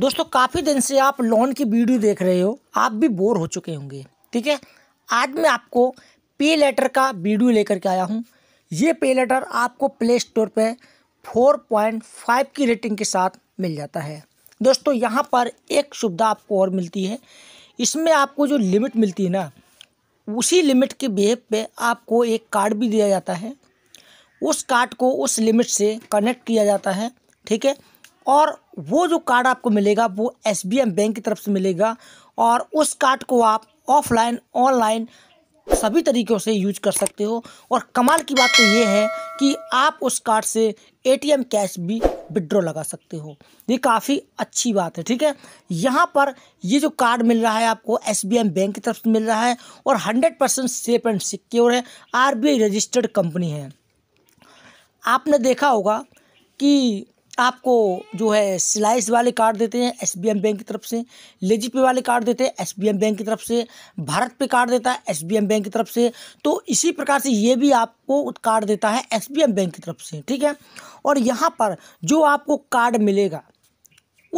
दोस्तों काफ़ी दिन से आप लोन की वीडियो देख रहे हो आप भी बोर हो चुके होंगे ठीक है आज मैं आपको पे लेटर का वीडियो लेकर के आया हूँ ये पे लेटर आपको प्ले स्टोर पर 4.5 की रेटिंग के साथ मिल जाता है दोस्तों यहाँ पर एक सुविधा आपको और मिलती है इसमें आपको जो लिमिट मिलती है ना उसी लिमिट के बेहब पे आपको एक कार्ड भी दिया जाता है उस कार्ड को उस लिमिट से कनेक्ट किया जाता है ठीक है और वो जो कार्ड आपको मिलेगा वो एस बैंक की तरफ से मिलेगा और उस कार्ड को आप ऑफलाइन ऑनलाइन सभी तरीक़ों से यूज कर सकते हो और कमाल की बात तो ये है कि आप उस कार्ड से एटीएम कैश भी विड्रॉ लगा सकते हो ये काफ़ी अच्छी बात है ठीक है यहाँ पर ये जो कार्ड मिल रहा है आपको एस बैंक की तरफ से मिल रहा है और hundred percent safe and secure है आर रजिस्टर्ड कंपनी है आपने देखा होगा कि आपको जो है स्लाइस वाले कार्ड देते हैं एस बैंक की तरफ से लेजी पे वाले कार्ड देते हैं एस बैंक की तरफ से भारत पे कार्ड देता है एस बैंक की तरफ से तो इसी प्रकार से ये भी आपको कार्ड देता है एस बैंक की तरफ से ठीक है और यहाँ पर जो आपको कार्ड मिलेगा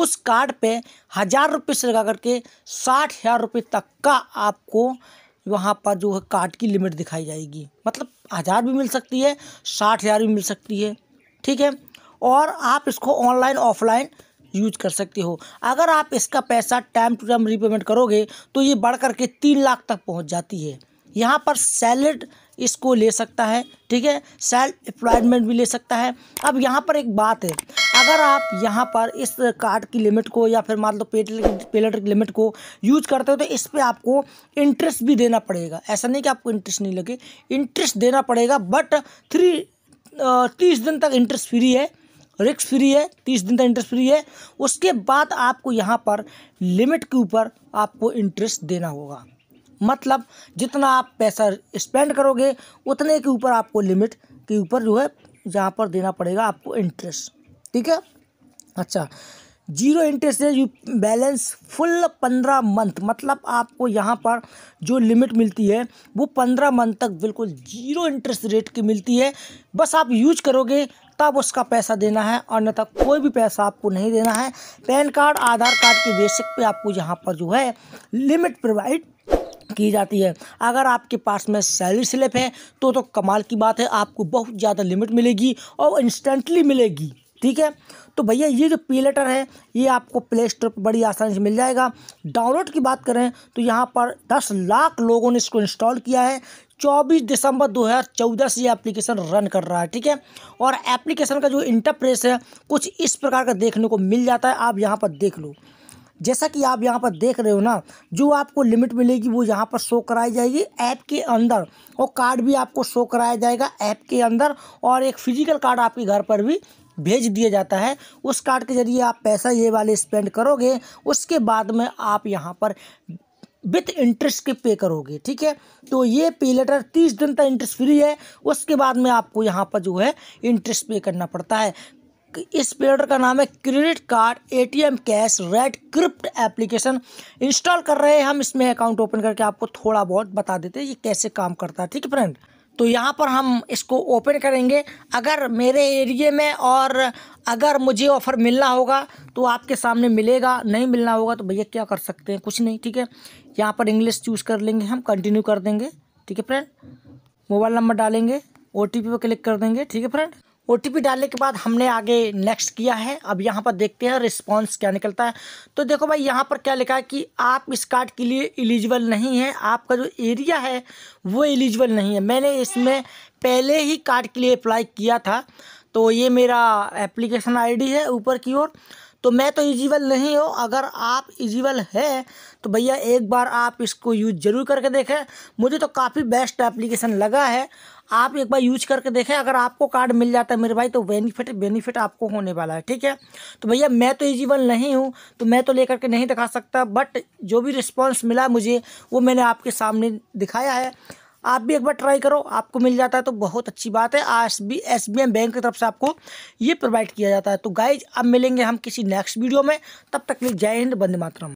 उस कार्ड पे हज़ार रुपये से लगा करके साठ हज़ार रुपये तक का आपको वहाँ पर जो है कार्ड की लिमिट दिखाई जाएगी मतलब हज़ार भी मिल सकती है साठ हज़ार भी मिल सकती है ठीक है और आप इसको ऑनलाइन ऑफलाइन यूज कर सकते हो अगर आप इसका पैसा टाइम टू टाइम रीपेमेंट करोगे तो ये बढ़ करके तीन लाख तक पहुंच जाती है यहाँ पर सैलड इसको ले सकता है ठीक है सेल्फ एम्प्लॉयमेंट भी ले सकता है अब यहाँ पर एक बात है अगर आप यहाँ पर इस कार्ड की लिमिट को या फिर मान लो पेलेट की लिमिट को यूज करते हो तो इस पर आपको इंटरेस्ट भी देना पड़ेगा ऐसा नहीं कि आपको इंटरेस्ट नहीं लगे इंटरेस्ट देना पड़ेगा बट थ्री तीस दिन तक इंटरेस्ट फ्री है रिक्स फ्री है तीस दिन तक इंटरेस्ट फ्री है उसके बाद आपको यहाँ पर लिमिट के ऊपर आपको इंटरेस्ट देना होगा मतलब जितना आप पैसा स्पेंड करोगे उतने के ऊपर आपको लिमिट के ऊपर जो है यहाँ पर देना पड़ेगा आपको इंटरेस्ट ठीक है अच्छा जीरो इंटरेस्ट है बैलेंस फुल पंद्रह मंथ मतलब आपको यहाँ पर जो लिमिट मिलती है वो पंद्रह मंथ तक बिल्कुल जीरो इंटरेस्ट रेट की मिलती है बस आप यूज करोगे तब उसका पैसा देना है और अन्यथा तो कोई भी पैसा आपको नहीं देना है पैन कार्ड आधार कार्ड के बेसिक पे आपको यहाँ पर जो है लिमिट प्रोवाइड की जाती है अगर आपके पास में सैलरी स्लिप है तो तो कमाल की बात है आपको बहुत ज़्यादा लिमिट मिलेगी और इंस्टेंटली मिलेगी ठीक है तो भैया ये जो पी लेटर है ये आपको प्ले स्टोर पर बड़ी आसानी से मिल जाएगा डाउनलोड की बात करें तो यहाँ पर दस लाख लोगों ने इसको इंस्टॉल किया है 24 दिसंबर 2014 से ये एप्लीकेशन रन कर रहा है ठीक है और एप्लीकेशन का जो इंटरप्रेस है कुछ इस प्रकार का देखने को मिल जाता है आप यहाँ पर देख लो जैसा कि आप यहाँ पर देख रहे हो ना जो आपको लिमिट मिलेगी वो यहाँ पर शो कराई जाएगी ऐप के अंदर और कार्ड भी आपको शो कराया जाएगा ऐप के अंदर और एक फिजिकल कार्ड आपके घर पर भी भेज दिया जाता है उस कार्ड के ज़रिए आप पैसा ये वाले स्पेंड करोगे उसके बाद में आप यहाँ पर विथ इंटरेस्ट के पे करोगे ठीक है तो ये पे लेटर तीस दिन तक इंटरेस्ट फ्री है उसके बाद में आपको यहाँ पर जो है इंटरेस्ट पे करना पड़ता है इस लेटर का नाम है क्रेडिट कार्ड एटीएम कैश रेड क्रिप्ट एप्लीकेशन इंस्टॉल कर रहे हैं हम इसमें अकाउंट ओपन करके आपको थोड़ा बहुत बता देते हैं ये कैसे काम करता है ठीक है फ्रेंड तो यहाँ पर हम इसको ओपन करेंगे अगर मेरे एरिए में और अगर मुझे ऑफ़र मिलना होगा तो आपके सामने मिलेगा नहीं मिलना होगा तो भैया क्या कर सकते हैं कुछ नहीं ठीक है यहाँ पर इंग्लिश चूज़ कर लेंगे हम कंटिन्यू कर देंगे ठीक है फ्रेंड मोबाइल नंबर डालेंगे ओ टी क्लिक कर देंगे ठीक है फ्रेंड ओ डालने के बाद हमने आगे नेक्स्ट किया है अब यहाँ पर देखते हैं रिस्पॉन्स क्या निकलता है तो देखो भाई यहाँ पर क्या लिखा है कि आप इस कार्ड के लिए एलिजिबल नहीं है आपका जो एरिया है वो एलिजिबल नहीं है मैंने इसमें पहले ही कार्ड के लिए अप्लाई किया था तो ये मेरा एप्लीकेशन आईडी है ऊपर की ओर तो मैं तो इजिबल नहीं हूँ अगर आप इजिबल है तो भैया एक बार आप इसको यूज ज़रूर करके देखें मुझे तो काफ़ी बेस्ट एप्लीकेशन लगा है आप एक बार यूज करके देखें अगर आपको कार्ड मिल जाता है मेरे भाई तो बेनिफिट बेनिफिट आपको होने वाला है ठीक है तो भैया मैं तो इजिबल नहीं हूँ तो मैं तो लेकर के नहीं दिखा सकता बट जो भी रिस्पॉन्स मिला मुझे वो मैंने आपके सामने दिखाया है आप भी एक बार ट्राई करो आपको मिल जाता है तो बहुत अच्छी बात है S B S B M bank की तरफ से आपको ये प्रोवाइड किया जाता है तो गाइज अब मिलेंगे हम किसी नेक्स्ट वीडियो में तब तक लिए जय हिंद बंद मातरम